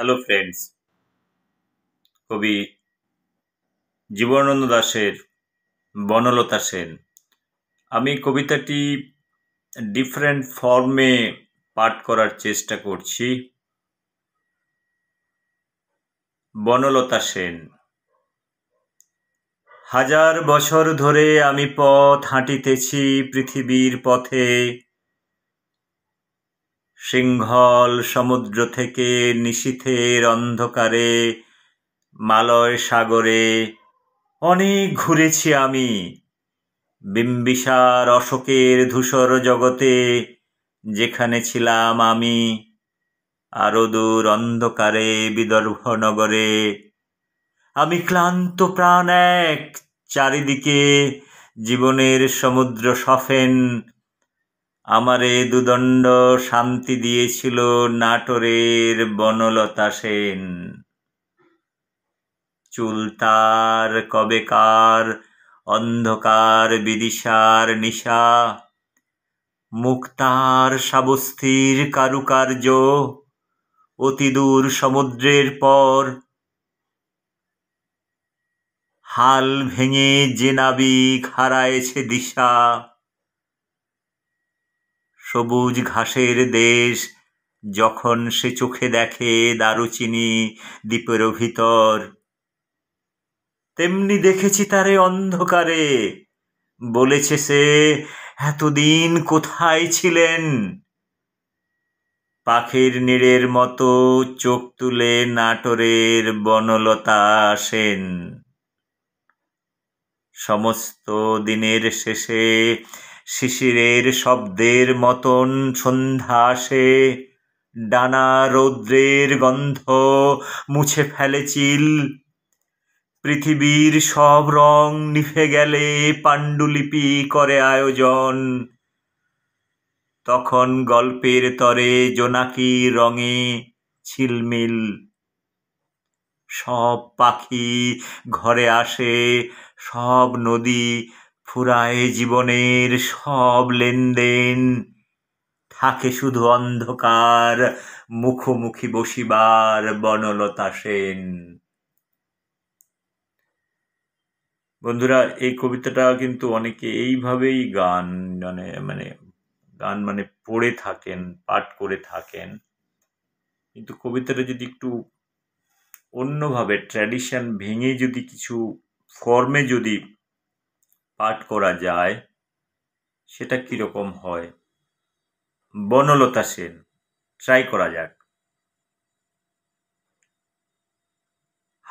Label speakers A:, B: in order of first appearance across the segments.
A: Hello friends কবি জীবনানন্দ দাসের বনলতা সেন আমি কবিতাটি ডিফারেন্ট ফর্মে পাঠ করার চেষ্টা করছি বনলতা সেন হাজার বছর ধরে আমি পথ হাঁটিতেছি পৃথিবীর পথে সিংহল সমুদ্র থেকে নিশীথের অন্ধকারে মালয় সাগরে অনেক ঘুরেছি আমি বিম্বিসার অশোকের ধূসর জগতে যেখানে ছিলাম আমি আরো দূর অন্ধকারে বিদর্ভ নগরে আমি ক্লান্ত প্রাণ এক চারিদিকে জীবনের সমুদ্র সফেন আমারে দুদণ্ড শান্তি দিয়েছিল নাটোরের বনলতা সেন চুল তার কবেকার অন্ধকার বিদিশার নিশা মুক্তার সাবস্থির কারুকার্য অতিদূর সমুদ্রের পর হাল ভেঙে যে নাবিক হারায়েছে দিশা সবুজ ঘাসের দেশ যখন সে চোখে দেখে দারুচিনি দ্বীপের ভিতর তেমনি দেখেছি তারে অন্ধকারে বলেছে সে এতদিন কোথায় ছিলেন পাখির নীড়ের মতো চোখ তুলে নাটোরের বনলতা আসেন সমস্ত দিনের শেষে শিশিরের শব্দের মতন সন্ধ্যা আসে ডানা রৌদ্রের গন্ধ মুছে ফেলে চিল পৃথিবীর সব রং নিভে গেলে পাণ্ডুলিপি করে আয়োজন তখন গল্পের তরে জোনাকি রঙে ছিলমিল সব পাখি ঘরে আসে সব নদী ফুরায় জীবনের সব লেনদেন থাকে শুধু অন্ধকার মুখোমুখি বসিবার বনলতা সেন বন্ধুরা এই কবিতাটা কিন্তু অনেকে এইভাবেই গান মানে মানে গান মানে পড়ে থাকেন পাঠ করে থাকেন কিন্তু কবিতাটা যদি একটু অন্যভাবে ট্র্যাডিশন ভেঙে যদি কিছু ফর্মে যদি পাঠ করা যায় সেটা কীরকম হয় বনলতা সেন ট্রাই করা যাক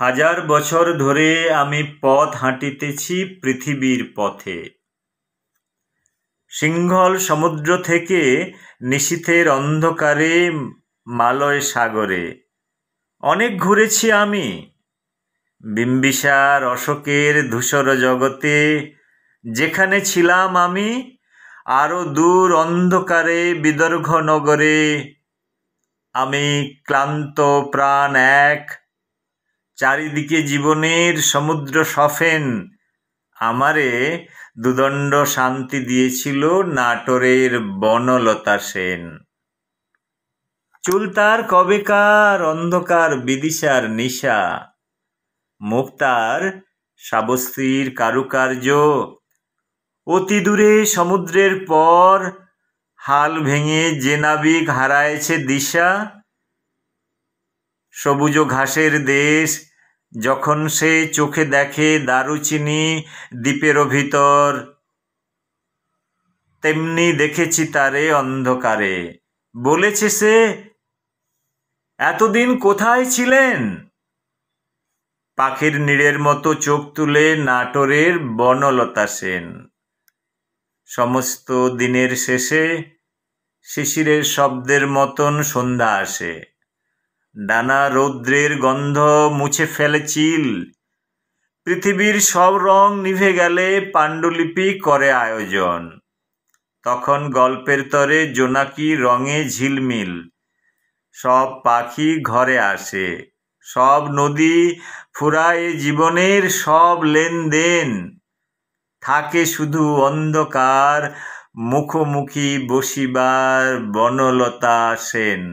A: হাজার বছর ধরে আমি পথ হাঁটিতেছি পৃথিবীর পথে সিংহল সমুদ্র থেকে নিশীথের অন্ধকারে মালয় সাগরে অনেক ঘুরেছি আমি বিম্বিসার অশোকের ধূসর জগতে যেখানে ছিলাম আমি আরও দূর অন্ধকারে বিদর্ঘ নগরে আমি ক্লান্ত প্রাণ এক চারিদিকে জীবনের সমুদ্র সফেন আমারে দুদণ্ড শান্তি দিয়েছিল নাটোরের বনলতা সেন চুলতার কবেকার অন্ধকার বিদিশার নিশা মুক্তার সাবস্ত্রীর কারুকার্য অতি দূরে সমুদ্রের পর হাল ভেঙে যে নাবিক হারায়ছে দিশা সবুজ ঘাসের দেশ যখন সে চোখে দেখে দারুচিনি দ্বীপেরও ভিতর তেমনি দেখেছি তারে অন্ধকারে বলেছে সে এতদিন কোথায় ছিলেন পাখির নীড়ের মতো চোখ তুলে নাটোরের বনলতা সেন সমস্ত দিনের শেষে শিশিরের শব্দের মতন সন্ধ্যা আসে ডানা রৌদ্রের গন্ধ মুছে ফেলে চিল পৃথিবীর সব রং নিভে গেলে পাণ্ডুলিপি করে আয়োজন তখন গল্পের তরে জোনাকি রঙে ঝিলমিল সব পাখি ঘরে আসে সব নদী ফুরায় জীবনের সব লেনদেন থাকে শুধু অন্ধকার মুখোমুখি বসিবার বনলতা সেন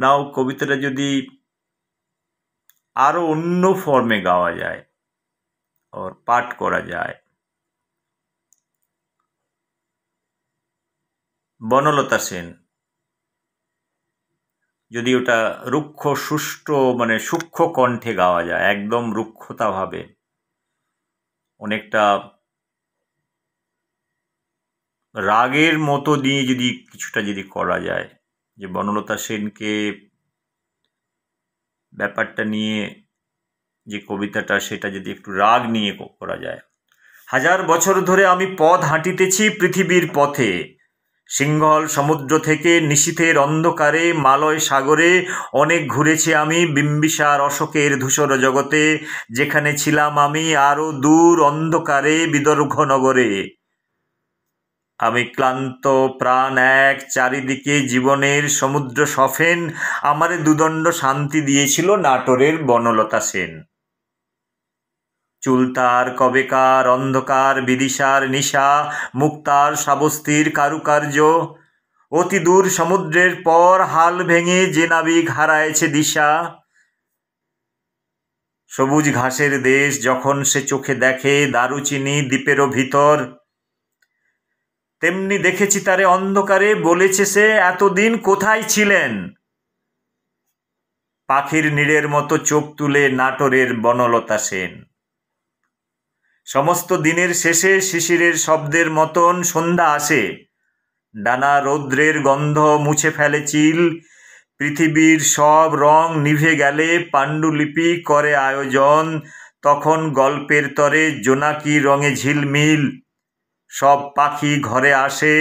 A: নাও কবিতাটা যদি আরও অন্য ফর্মে গাওয়া যায় ওর পাঠ করা যায় বনলতা সেন যদি ওটা রুক্ষ সুষ্ঠ মানে সূক্ষ্ম কণ্ঠে গাওয়া যায় একদম রুক্ষতাভাবে অনেকটা রাগের মতো দিয়ে যদি কিছুটা যদি করা যায় যে বনলতা সেনকে ব্যাপারটা নিয়ে যে কবিতাটা সেটা যদি একটু রাগ নিয়ে করা যায় হাজার বছর ধরে আমি পথ হাঁটিতেছি পৃথিবীর পথে সিংহল সমুদ্র থেকে নিশীথের অন্ধকারে মালয় সাগরে অনেক ঘুরেছি আমি বিম্বিসার অশোকের ধূসর জগতে যেখানে ছিলাম আমি আরও দূর অন্ধকারে বিদর্ঘ নগরে আমি ক্লান্ত প্রাণ এক চারিদিকে জীবনের সমুদ্র সফেন আমারে দুদণ্ড শান্তি দিয়েছিল নাটোরের বনলতা সেন চুলতার কবেকার অন্ধকার বিদিশার নিশা মুক্তার সাবস্তির কারুকার্য অতি দূর সমুদ্রের পর হাল ভেঙে যে নাবিক হারায়ছে দিশা সবুজ ঘাসের দেশ যখন সে চোখে দেখে দারুচিনি দ্বীপেরও ভিতর তেমনি দেখেছি তারে অন্ধকারে বলেছে সে এতদিন কোথায় ছিলেন পাখির নীড়ের মতো চোখ তুলে নাটোরের বনলতা সেন সমস্ত দিনের শেষে শিশিরের শব্দের মতন সন্ধ্যা আসে ডানা রৌদ্রের গন্ধ মুছে ফেলে চিল পৃথিবীর সব রং নিভে গেলে পাণ্ডুলিপি করে আয়োজন তখন গল্পের তরে জোনাকি রঙে ঝিলমিল সব পাখি ঘরে আসে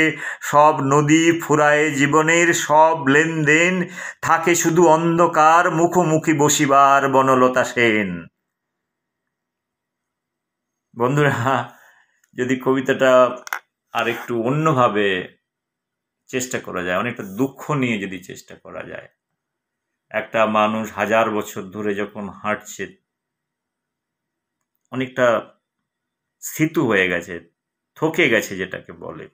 A: সব নদী ফুরায়ে জীবনের সব লেনদেন থাকে শুধু অন্ধকার মুখোমুখি বসিবার বনলতা সেন বন্ধুরা যদি কবিতাটা আর একটু অন্যভাবে চেষ্টা করা যায় অনেকটা দুঃখ নিয়ে যদি চেষ্টা করা যায় একটা মানুষ হাজার বছর ধরে যখন হাঁটছে অনেকটা স্থিতু হয়ে গেছে থকে গেছে যেটাকে বলে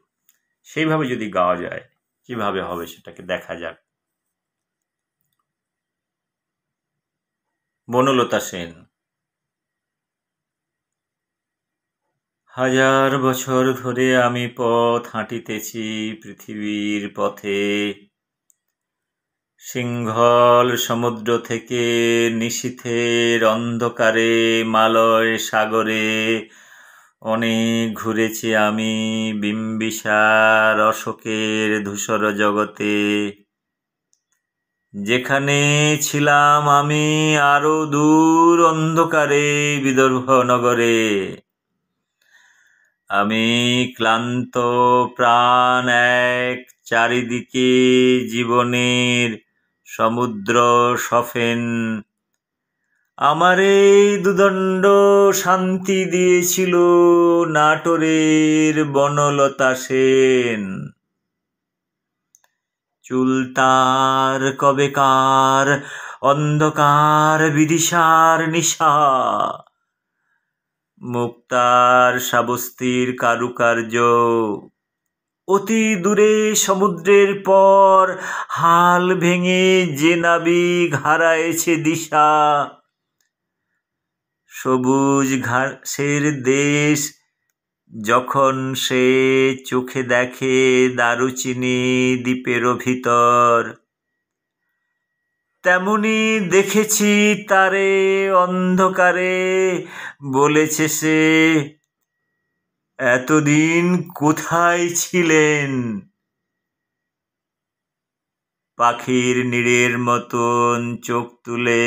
A: সেইভাবে যদি গাওয়া যায় কিভাবে হবে সেটাকে দেখা যাক বনলতা সেন হাজার বছর ধরে আমি পথ হাঁটিতেছি পৃথিবীর পথে সিংহল সমুদ্র থেকে নিশীথের অন্ধকারে মালয় সাগরে অনেক ঘুরেছি আমি বিম্বিসার অশোকের ধূসর জগতে যেখানে ছিলাম আমি আরও দূর অন্ধকারে বিদর্ভ নগরে আমি ক্লান্ত প্রাণ এক চারিদিকে জীবনের সমুদ্র সফেন আমার এই দুদণ্ড শান্তি দিয়েছিল নাটোরের বনলতা সেন চুল তার কবেকার অন্ধকার বিদিশার নিশা মুক্তার সাবস্তির কারুকার্য অতি দূরে সমুদ্রের পর হাল ভেঙে যে নাবিক হারায়েছে দিশা সবুজ ঘাসের দেশ যখন সে চোখে দেখে দারুচিনি দ্বীপের ভিতর তেমনি দেখেছি তারে অন্ধকারে বলেছে সে এতদিন কোথায় ছিলেন পাখির নিড়ের মতন চোখ তুলে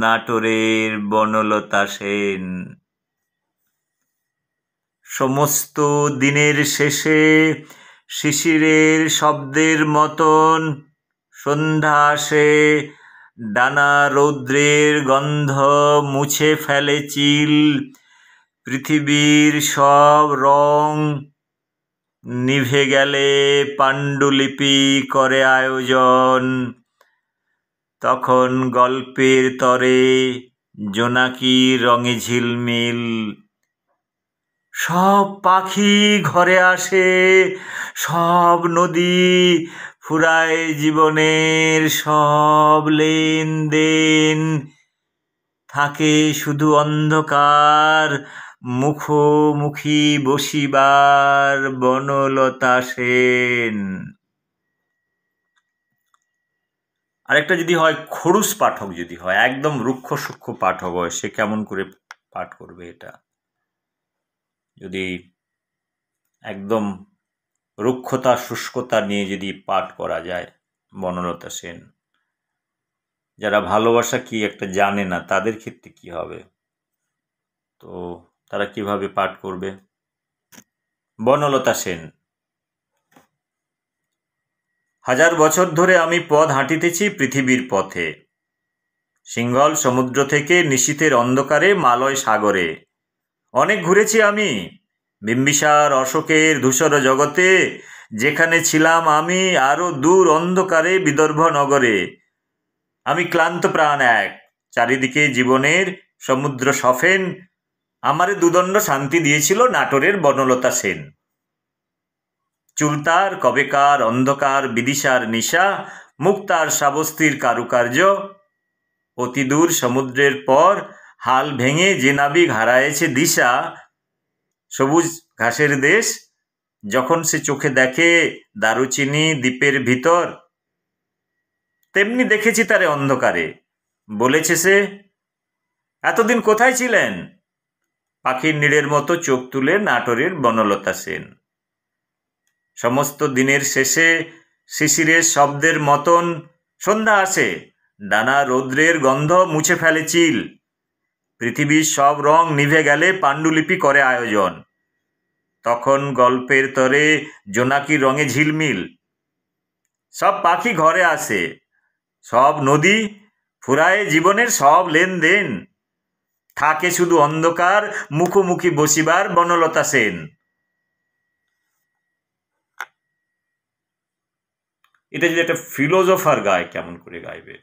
A: নাটোরের বনলতা সেন সমস্ত দিনের শেষে শিশিরের শব্দের মতন সন্ধ্যা আসে ডানা রৌদ্রের গন্ধ মুছে ফেলে চিল পৃথিবীর সব রং নিভে গেলে পাণ্ডুলিপি করে আয়োজন তখন গল্পের তরে জোনাকি রঙে ঝিলমিল সব পাখি ঘরে আসে সব নদী ফুরায় জীবনের সব লেনদেন থাকে শুধু অন্ধকার মুখোমুখি বসিবার বনলতা সেন আরেকটা যদি হয় খড়ুস পাঠক যদি হয় একদম রুক্ষ সূক্ষ্ম পাঠক হয় সে কেমন করে পাঠ করবে এটা যদি একদম রুক্ষতা শুষ্কতা নিয়ে যদি পাঠ করা যায় বনলতা সেন যারা ভালোবাসা কি একটা জানে না তাদের ক্ষেত্রে কি হবে তো তারা কিভাবে পাঠ করবে বনলতা সেন হাজার বছর ধরে আমি পথ হাঁটিতেছি পৃথিবীর পথে সিংহল সমুদ্র থেকে নিশীথের অন্ধকারে মালয় সাগরে অনেক ঘুরেছি আমি বিম্বিসার অশোকের ধূসর জগতে যেখানে ছিলাম আমি আরও দূর অন্ধকারে বিদর্ভ নগরে আমি ক্লান্ত প্রাণ এক চারিদিকে জীবনের সমুদ্র সফেন আমারে দুদণ্ড শান্তি দিয়েছিল নাটোরের বনলতা সেন চুলতার কবেকার অন্ধকার বিদিশার নিশা মুক্তার সাবস্তির কারুকার্য অতিদূর সমুদ্রের পর হাল ভেঙে যে নাবিক হারায়েছে দিশা সবুজ ঘাসের দেশ যখন সে চোখে দেখে দারুচিনি দ্বীপের ভিতর তেমনি দেখেছি তারে অন্ধকারে বলেছে সে এতদিন কোথায় ছিলেন পাখির নীড়ের মতো চোখ তুলে নাটোরের বনলতা সেন সমস্ত দিনের শেষে শিশিরের শব্দের মতন সন্ধ্যা আসে ডানা রৌদ্রের গন্ধ মুছে ফেলে চিল পৃথিবীর সব রং নিভে গেলে পাণ্ডুলিপি করে আয়োজন তখন গল্পের তরে জোনাকির রঙে ঝিলমিল সব পাখি ঘরে আসে সব নদী ফুরায় জীবনের সব লেনদেন থাকে শুধু অন্ধকার মুখোমুখি বসিবার বনলতা সেন এটা যদি একটা ফিলোজফার গায় কেমন করে গাইবে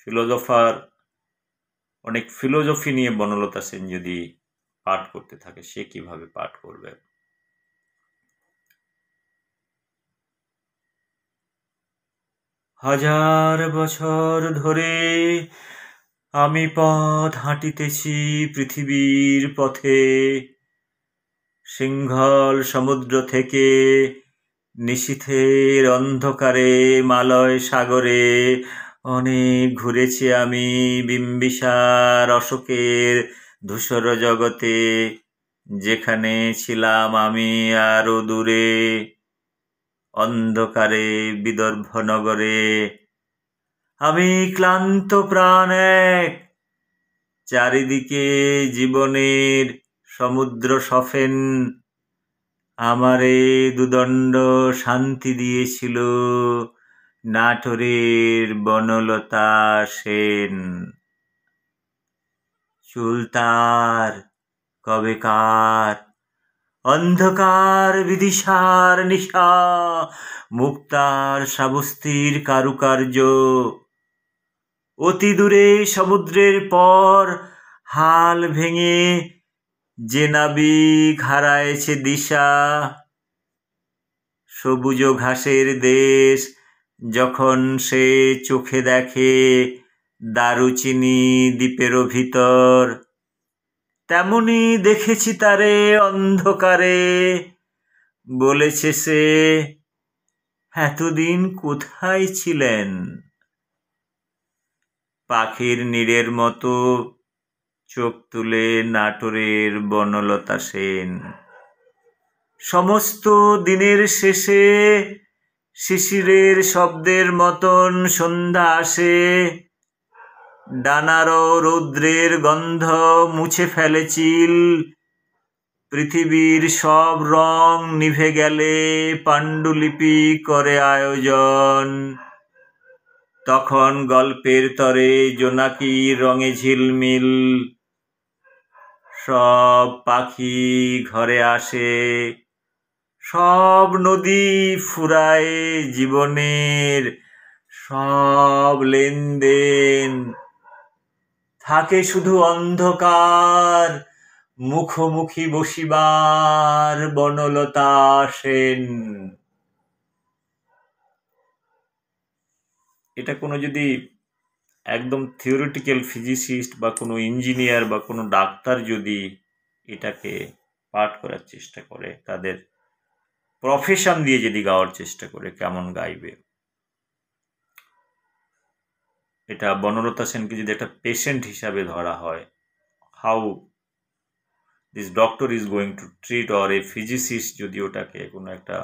A: ফিলোজফার অনেক ফিলোজফি নিয়ে বনলতা সেন যদি পাঠ করতে থাকে সে কিভাবে পাঠ করবে হাজার বছর ধরে আমি পথ হাঁটিতেছি পৃথিবীর পথে সিংহল সমুদ্র থেকে নিশীথের অন্ধকারে মালয় সাগরে অনেক ঘুরেছি আমি বিম্বিসার অশোকের ধূসর জগতে যেখানে ছিলাম আমি আরও দূরে অন্ধকারে বিদর্ভ নগরে আমি ক্লান্ত প্রাণ এক চারিদিকে জীবনের সমুদ্র সফেন আমারে দুদণ্ড শান্তি দিয়েছিল নাটোরের বনলতা সেন চুলতার কবেকার অন্ধকার বিদিশার নিশা মুক্তার সাবস্তির কারুকার্য অতি দূরে সমুদ্রের পর হাল ভেঙে যে নাবি হারায়ছে দিশা সবুজ ঘাসের দেশ যখন সে চোখে দেখে দারুচিনি দ্বীপেরও ভিতর তেমনি দেখেছি তারে অন্ধকারে বলেছে সে এতদিন কোথায় ছিলেন পাখির নীড়ের মতো চোখ তুলে নাটোরের বনলতা সেন সমস্ত দিনের শেষে শিশিরের শব্দের মতন সন্ধ্যা আসে ডানার রৌদ্রের গন্ধ মুছে ফেলেছিল পৃথিবীর সব রং নিভে গেলে পাণ্ডুলিপি করে আয়োজন তখন গল্পের তরে জোনাকি রঙে ঝিলমিল সব পাখি ঘরে আসে সব নদী ফুরায় জীবনের সব লেনদেন থাকে শুধু অন্ধকার মুখোমুখি বসিবার বনলতা সেন এটা কোনো যদি একদম থিওরিটিক্যাল ফিজিসিস্ট বা কোনো ইঞ্জিনিয়ার বা কোনো ডাক্তার যদি এটাকে পাঠ করার চেষ্টা করে তাদের প্রফেশন দিয়ে যদি গাওয়ার চেষ্টা করে কেমন গাইবে এটা বনলতা সেনকে যদি একটা পেশেন্ট হিসাবে ধরা হয় how this doctor is going to treat or a physicist যদি ওটাকে কোনো একটা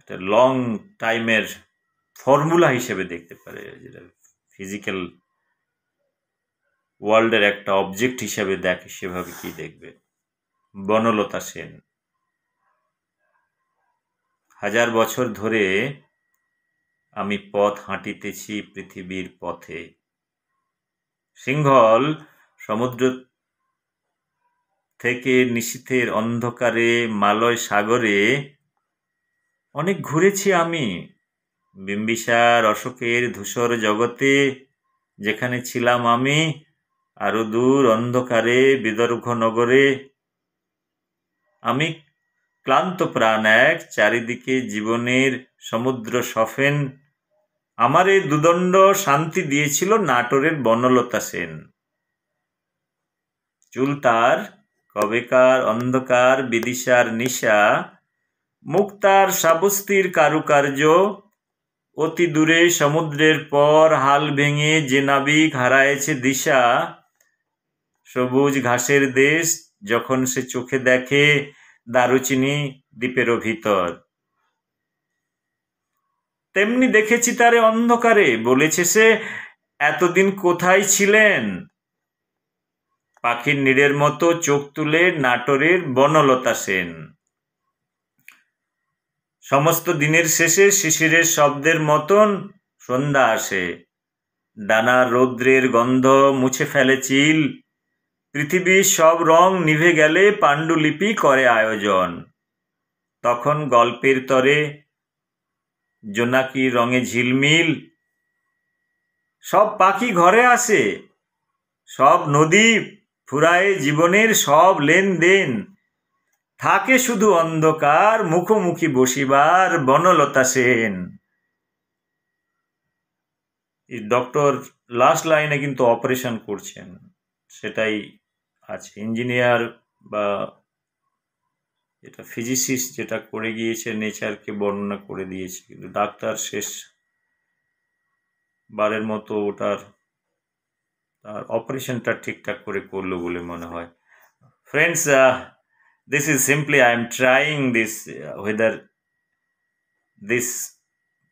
A: একটা লং টাইমের ফর্মুলা হিসেবে দেখতে পারে যেটা ফিজিক্যাল ওয়ার্ল্ডের একটা অবজেক্ট হিসেবে দেখে সেভাবে কি দেখবে বনলতা সেন হাজার বছর ধরে আমি পথ হাঁটিতেছি পৃথিবীর পথে সিংহল সমুদ্র থেকে নিশীথের অন্ধকারে মালয় সাগরে অনেক ঘুরেছি আমি বিম্বিসার অশোকের ধূসর জগতে যেখানে ছিলাম আমি আরও দূর অন্ধকারে বিদর্ভ নগরে আমি ক্লান্ত প্রাণ এক চারিদিকে জীবনের সমুদ্র সফেন আমার এই দুদণ্ড শান্তি দিয়েছিল নাটোরের বনলতা সেন চুল তার কবেকার অন্ধকার বিদিশার নিশা মুক্তার সাবস্তির কারুকার্য অতি দূরে সমুদ্রের পর হাল ভেঙে যে নাবিক হারায়েছে দিশা সবুজ ঘাসের দেশ যখন সে চোখে দেখে দারুচিনি দ্বীপেরও ভিতর তেমনি দেখেছি তারে অন্ধকারে বলেছে সে এতদিন কোথায় ছিলেন পাখির নীড়ের মতো চোখ তুলে নাটোরের বনলতা সেন সমস্ত দিনের শেষে শিশিরের শব্দের মতন সন্ধ্যা আসে ডানা রৌদ্রের গন্ধ মুছে ফেলে চিল পৃথিবীর সব রং নিভে গেলে পাণ্ডুলিপি করে আয়োজন তখন গল্পের তরে জোনাকি রঙে ঝিলমিল সব পাখি ঘরে আসে সব নদী ফুরায়ে জীবনের সব লেনদেন থাকে শুধু অন্ধকার মুখোমুখি বসিবার বনলতা সেন ডক্টর লাস্ট লাইনে কিন্তু অপারেশন করছেন সেটাই আছে ইঞ্জিনিয়ার বা এটা ফিজিসিস্ট যেটা করে গিয়েছে নেচারকে বর্ণনা করে দিয়েছে কিন্তু ডাক্তার শেষ বারের মতো ওটার তার অপারেশনটা ঠিকঠাক করে করলো বলে মনে হয় friends this is simply I am trying this whether this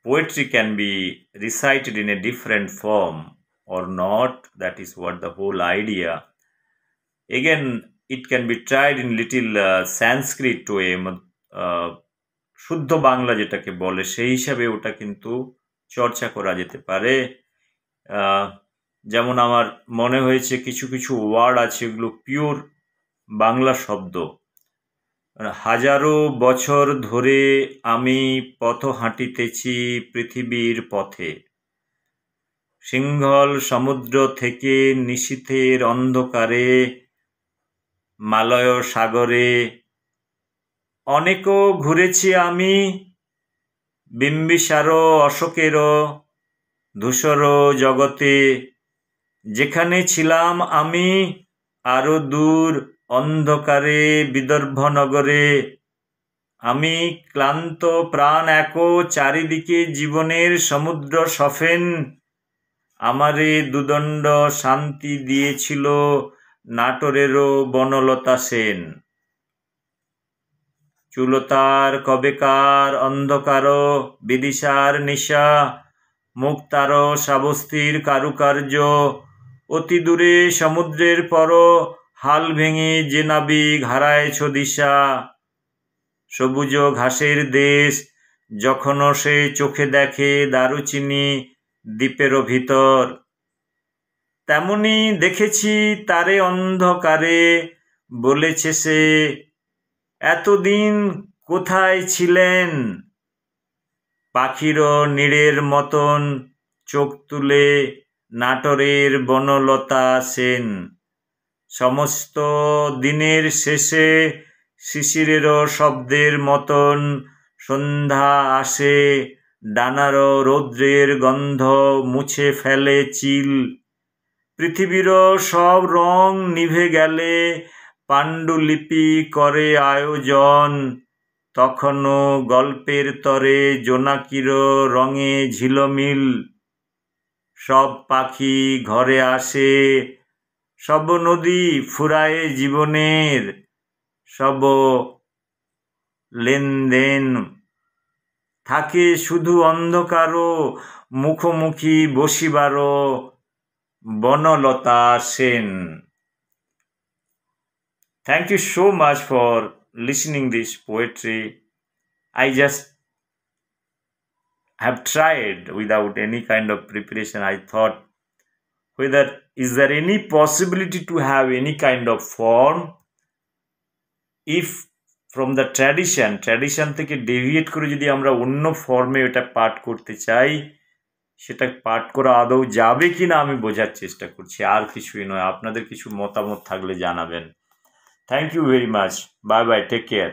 A: poetry can be recited in a different form or not that is what the whole idea Again, it can be tried in little uh, Sanskrit way. Uh, শুদ্ধ বাংলা যেটাকে বলে সেই হিসাবে ওটা কিন্তু চর্চা করা যেতে পারে যেমন আমার মনে হয়েছে কিছু কিছু ওয়ার্ড আছে এগুলো পিওর বাংলা শব্দ হাজারো বছর ধরে আমি পথ হাঁটিতেছি পৃথিবীর পথে সিংহল সমুদ্র থেকে নিশীথের অন্ধকারে মালয় সাগরে অনেকও ঘুরেছি আমি বিম্বিসারও অশোকেরও ধূসর জগতে যেখানে ছিলাম আমি আরও দূর অন্ধকারে বিদর্ভনগরে আমি ক্লান্ত প্রাণ এক চারিদিকে জীবনের সমুদ্র সফেন আমারে দুদণ্ড শান্তি দিয়েছিল নাটোরেরও বনলতা সেন চুলতার কবেকার অন্ধকার বিদিশার নিশা মুক্তার সাবস্তির কারুকার্য অতি দূরে সমুদ্রের পর হাল ভেঙে যে নাবিক ছদিশা দিশা সবুজ ঘাসের দেশ যখনও সে চোখে দেখে দারুচিনি দ্বীপেরও ভিতর তেমনি দেখেছি তারে অন্ধকারে বলেছে সে এতদিন কোথায় ছিলেন পাখিরও নীড়ের মতন চোখ তুলে নাটোরের বনলতা সেন সমস্ত দিনের শেষে শিশিরেরও শব্দের মতন সন্ধ্যা আসে ডানারও রৌদ্রের গন্ধ মুছে ফেলে চিল পৃথিবীর সব রং নিভে গেলে পাণ্ডুলিপি করে আয়োজন তখনও গল্পের তরে জোনাকির রঙে ঝিলমিল সব পাখি ঘরে আসে সব নদী ফুরায়ে জীবনের সব লেনদেন থাকে শুধু অন্ধকারও মুখোমুখি বসিবারও Banalata Sen thank you so much for listening this poetry i just have tried without any kind of preparation i thought whether is there any possibility to have any kind of form if from the tradition tradition থেকে deviate করে যদি আমরা অন্য ফর্মে এটা পাঠ করতে চাই সেটা পাঠ করা আদৌ যাবে কি না আমি বোঝার চেষ্টা করছি আর কিছুই নয় আপনাদের কিছু মতামত থাকলে জানাবেন thank you very much bye bye take care